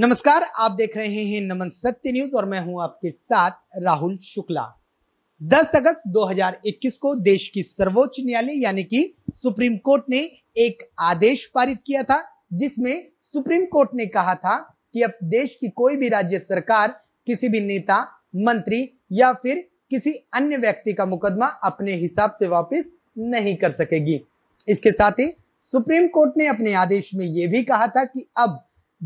नमस्कार आप देख रहे हैं नमन सत्य न्यूज और मैं हूं आपके साथ राहुल शुक्ला 10 अगस्त 2021 को देश की सर्वोच्च न्यायालय यानी कि सुप्रीम कोर्ट ने एक आदेश पारित किया था जिसमें सुप्रीम कोर्ट ने कहा था कि अब देश की कोई भी राज्य सरकार किसी भी नेता मंत्री या फिर किसी अन्य व्यक्ति का मुकदमा अपने हिसाब से वापस नहीं कर सकेगी इसके साथ ही सुप्रीम कोर्ट ने अपने आदेश में यह भी कहा था कि अब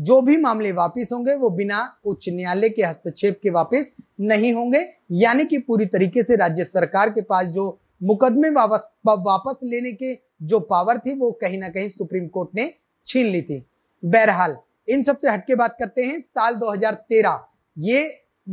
जो भी मामले वापस होंगे वो बिना उच्च न्यायालय के हस्तक्षेप के वापस नहीं होंगे यानी कि पूरी तरीके से राज्य सरकार के पास जो मुकदमे वापस लेने के जो पावर थी वो कहीं ना कहीं सुप्रीम कोर्ट ने छीन ली थी बहरहाल इन सबसे हटके बात करते हैं साल 2013 ये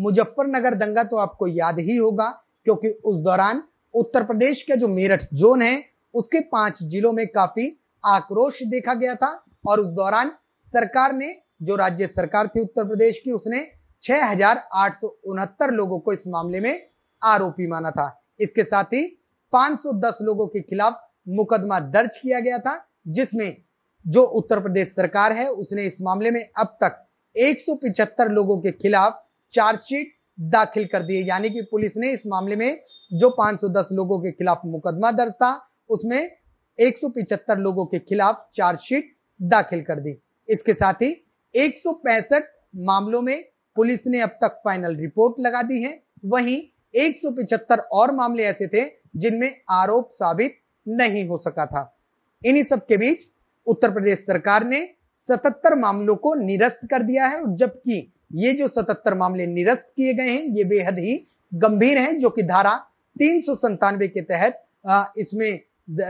मुजफ्फरनगर दंगा तो आपको याद ही होगा क्योंकि उस दौरान उत्तर प्रदेश का जो मेरठ जोन है उसके पांच जिलों में काफी आक्रोश देखा गया था और उस दौरान सरकार ने जो राज्य सरकार थी उत्तर प्रदेश की उसने छह लोगों को इस मामले में आरोपी माना था इसके साथ ही 510 लोगों के खिलाफ मुकदमा दर्ज किया गया था जिसमें जो उत्तर प्रदेश सरकार है उसने इस मामले में अब तक एक लोगों के खिलाफ चार्जशीट दाखिल कर दी है यानी कि पुलिस ने इस मामले में जो 510 लोगों के खिलाफ मुकदमा दर्ज था उसमें एक लोगों के खिलाफ चार्जशीट दाखिल कर दी इसके साथ ही एक मामलों में पुलिस ने अब तक फाइनल रिपोर्ट लगा दी है वहीं एक और मामले ऐसे थे जिनमें आरोप साबित नहीं हो सका था इन्हीं सब के बीच उत्तर प्रदेश सरकार ने 77 मामलों को निरस्त कर दिया है जबकि ये जो 77 मामले निरस्त किए गए हैं ये बेहद ही गंभीर हैं जो कि धारा तीन के तहत इसमें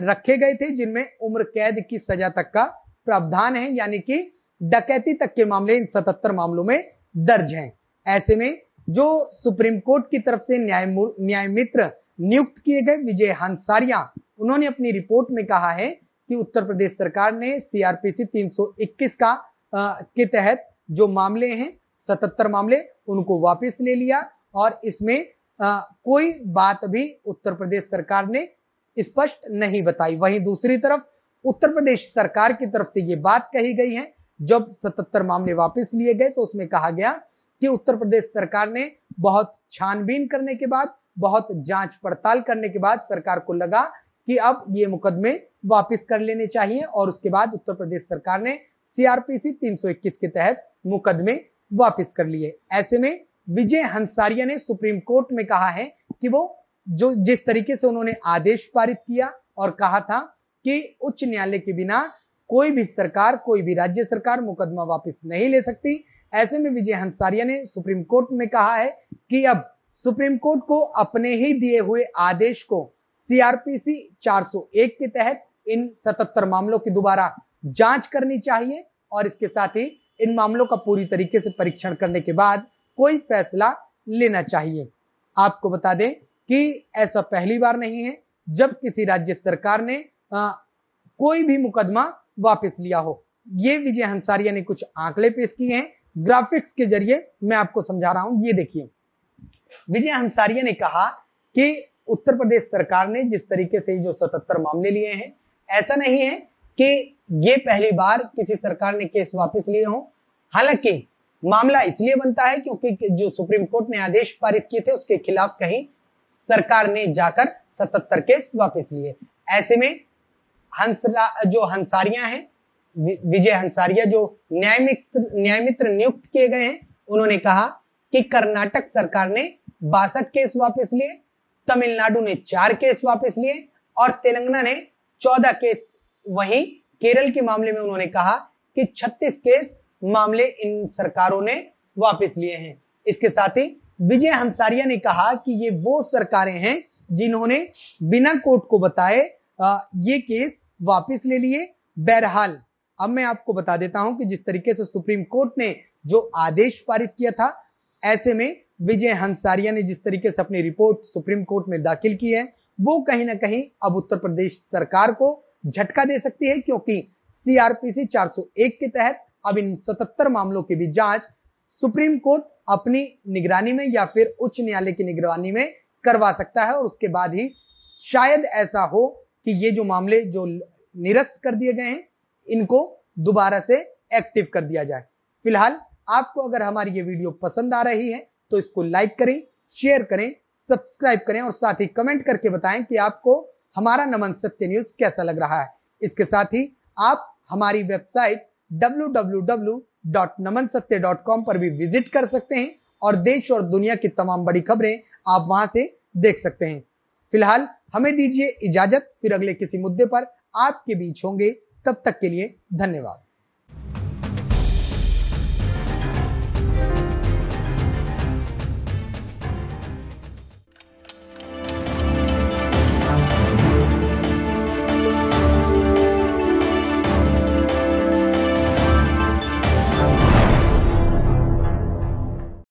रखे गए थे जिनमें उम्र कैद की सजा तक का प्रावधान है यानी कि डकैती तक के मामले इन सतहत्तर मामलों में दर्ज हैं ऐसे में जो सुप्रीम कोर्ट की तरफ से न्याय न्याय मित्र नियुक्त किए गए विजय हंसारिया उन्होंने अपनी रिपोर्ट में कहा है कि उत्तर प्रदेश सरकार ने सीआरपीसी 321 का आ, के तहत जो मामले हैं सतहत्तर मामले उनको वापस ले लिया और इसमें आ, कोई बात भी उत्तर प्रदेश सरकार ने स्पष्ट नहीं बताई वहीं दूसरी तरफ उत्तर प्रदेश सरकार की तरफ से ये बात कही गई है जब सतहत्तर मामले वापस लिए गए तो उसमें कहा गया कि उत्तर प्रदेश सरकार ने बहुत छानबीन करने के बाद बहुत जांच पड़ताल करने के बाद सरकार को लगा कि अब ये मुकदमे वापस कर लेने चाहिए और उसके बाद उत्तर प्रदेश सरकार ने सीआरपीसी 321 के तहत मुकदमे वापस कर लिए ऐसे में विजय हंसारिया ने सुप्रीम कोर्ट में कहा है कि वो जो जिस तरीके से उन्होंने आदेश पारित किया और कहा था कि उच्च न्यायालय के बिना कोई भी सरकार कोई भी राज्य सरकार मुकदमा वापस नहीं ले सकती ऐसे में विजय हंसारिया ने सुप्रीम कोर्ट में कहा है कि अब सुप्रीम कोर्ट को अपने ही दिए हुए आदेश को सीआरपीसी 401 के तहत इन 77 मामलों की दोबारा जांच करनी चाहिए और इसके साथ ही इन मामलों का पूरी तरीके से परीक्षण करने के बाद कोई फैसला लेना चाहिए आपको बता दें कि ऐसा पहली बार नहीं है जब किसी राज्य सरकार ने आ, कोई भी मुकदमा वापस लिया हो ये विजय हंसारिया ने कुछ आंकड़े पेश किए हैं ग्राफिक्स के जरिए मैं आपको समझा रहा हूं ये देखिए विजय हंसारिया ने कहा कि उत्तर प्रदेश सरकार ने जिस तरीके से जो सतहत्तर मामले लिए हैं ऐसा नहीं है कि ये पहली बार किसी सरकार ने केस वापस लिए हो हालांकि मामला इसलिए बनता है क्योंकि जो सुप्रीम कोर्ट ने आदेश पारित किए थे उसके खिलाफ कहीं सरकार ने जाकर सतहत्तर केस वापस लिए ऐसे में हंसला जो हंसारिया हैं विजय हंसारिया जो न्यायमित्र न्यायमित्र नियुक्त किए गए हैं उन्होंने कहा कि कर्नाटक सरकार ने बासठ केस वापस लिए तमिलनाडु ने चार केस वापस लिए और तेलंगाना ने चौदह केस वहीं केरल के मामले में उन्होंने कहा कि छत्तीस केस मामले इन सरकारों ने वापस लिए हैं इसके साथ ही विजय हंसारिया ने कहा कि ये वो सरकारें हैं जिन्होंने बिना कोर्ट को बताए ये केस वापस ले लिए बहरहाल अब मैं आपको बता देता हूं कि जिस तरीके से सुप्रीम कोर्ट ने जो आदेश पारित किया था ऐसे में विजय हंसारिया ने जिस तरीके से अपनी रिपोर्ट सुप्रीम कोर्ट में दाखिल की है वो कहीं ना कहीं अब उत्तर प्रदेश सरकार को झटका दे सकती है क्योंकि सीआरपीसी 401 के तहत अब इन 77 मामलों की भी जांच सुप्रीम कोर्ट अपनी निगरानी में या फिर उच्च न्यायालय की निगरानी में करवा सकता है और उसके बाद ही शायद ऐसा हो कि ये जो मामले जो निरस्त कर दिए गए हैं इनको दोबारा से एक्टिव कर दिया जाए फिलहाल आपको अगर हमारी ये वीडियो पसंद आ रही है तो इसको लाइक करें शेयर करें सब्सक्राइब करें और साथ ही कमेंट करके बताएं कि आपको हमारा नमन सत्य न्यूज कैसा लग रहा है इसके साथ ही आप हमारी वेबसाइट www.namansatya.com पर भी विजिट कर सकते हैं और देश और दुनिया की तमाम बड़ी खबरें आप वहां से देख सकते हैं फिलहाल हमें दीजिए इजाजत फिर अगले किसी मुद्दे पर आपके बीच होंगे तब तक के लिए धन्यवाद